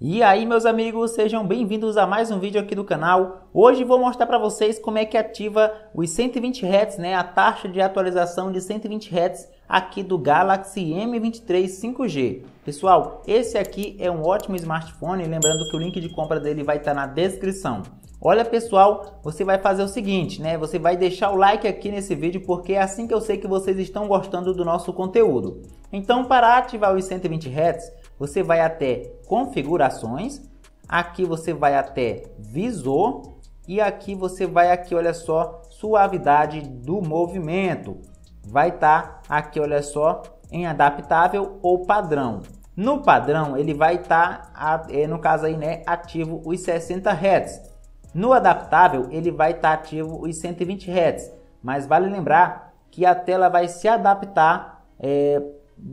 E aí meus amigos, sejam bem-vindos a mais um vídeo aqui do canal. Hoje vou mostrar para vocês como é que ativa os 120 Hz, né, a taxa de atualização de 120 Hz aqui do Galaxy M23 5G. Pessoal, esse aqui é um ótimo smartphone, lembrando que o link de compra dele vai estar tá na descrição. Olha pessoal, você vai fazer o seguinte, né? Você vai deixar o like aqui nesse vídeo porque é assim que eu sei que vocês estão gostando do nosso conteúdo. Então, para ativar os 120 Hz, você vai até configurações, aqui você vai até visor e aqui você vai aqui, olha só, suavidade do movimento. Vai estar tá aqui, olha só, em adaptável ou padrão. No padrão, ele vai estar, tá, é, no caso aí, né, ativo os 60 Hz. No adaptável, ele vai estar tá ativo os 120 Hz. Mas vale lembrar que a tela vai se adaptar é,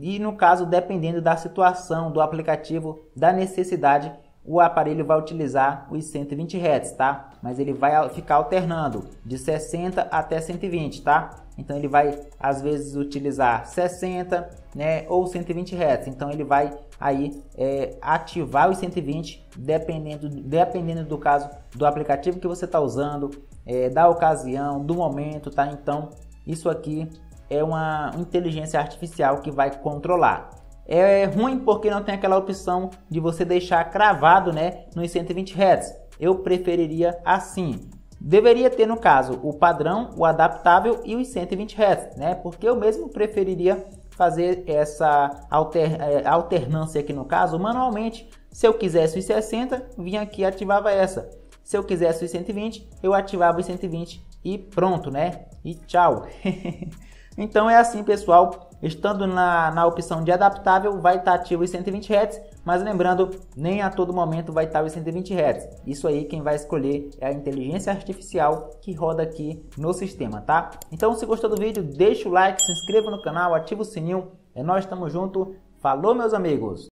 e no caso, dependendo da situação, do aplicativo, da necessidade, o aparelho vai utilizar os 120 Hz, tá? Mas ele vai ficar alternando de 60 até 120, tá? Então ele vai às vezes utilizar 60, né, ou 120 Hz. Então ele vai aí é, ativar os 120 dependendo, dependendo do caso do aplicativo que você está usando, é, da ocasião, do momento, tá? Então isso aqui é uma inteligência artificial que vai controlar. É ruim porque não tem aquela opção de você deixar cravado né, nos 120 Hz. Eu preferiria assim. Deveria ter, no caso, o padrão, o adaptável e os 120 Hz, né? Porque eu mesmo preferiria fazer essa alter, é, alternância aqui, no caso, manualmente. Se eu quisesse os 60, vinha aqui e ativava essa. Se eu quisesse os 120, eu ativava os 120 e pronto, né? E tchau! Então é assim, pessoal. Estando na, na opção de adaptável, vai estar tá ativo os 120 Hz, mas lembrando, nem a todo momento vai estar tá os 120 Hz. Isso aí quem vai escolher é a inteligência artificial que roda aqui no sistema, tá? Então se gostou do vídeo, deixa o like, se inscreva no canal, ativa o sininho. É nós, estamos junto. Falou meus amigos!